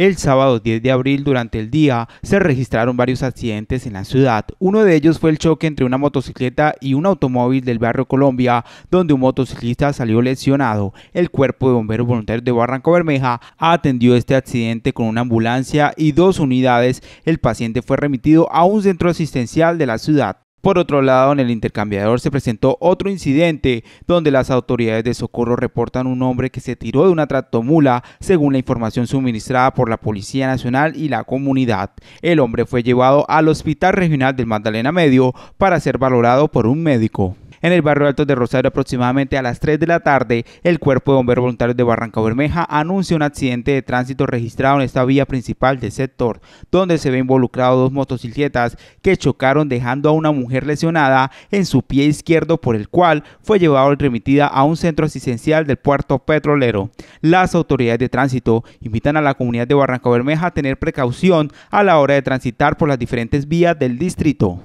El sábado 10 de abril durante el día se registraron varios accidentes en la ciudad. Uno de ellos fue el choque entre una motocicleta y un automóvil del barrio Colombia, donde un motociclista salió lesionado. El cuerpo de bomberos voluntarios de Barranco Bermeja atendió este accidente con una ambulancia y dos unidades. El paciente fue remitido a un centro asistencial de la ciudad. Por otro lado, en el intercambiador se presentó otro incidente donde las autoridades de socorro reportan un hombre que se tiró de una tractomula según la información suministrada por la Policía Nacional y la comunidad. El hombre fue llevado al Hospital Regional del Magdalena Medio para ser valorado por un médico. En el barrio Alto de Rosario, aproximadamente a las 3 de la tarde, el Cuerpo de Bomberos Voluntarios de Barranca Bermeja anuncia un accidente de tránsito registrado en esta vía principal del sector, donde se ve involucrado dos motocicletas que chocaron dejando a una mujer lesionada en su pie izquierdo por el cual fue llevada y remitida a un centro asistencial del puerto petrolero. Las autoridades de tránsito invitan a la comunidad de Barranca Bermeja a tener precaución a la hora de transitar por las diferentes vías del distrito.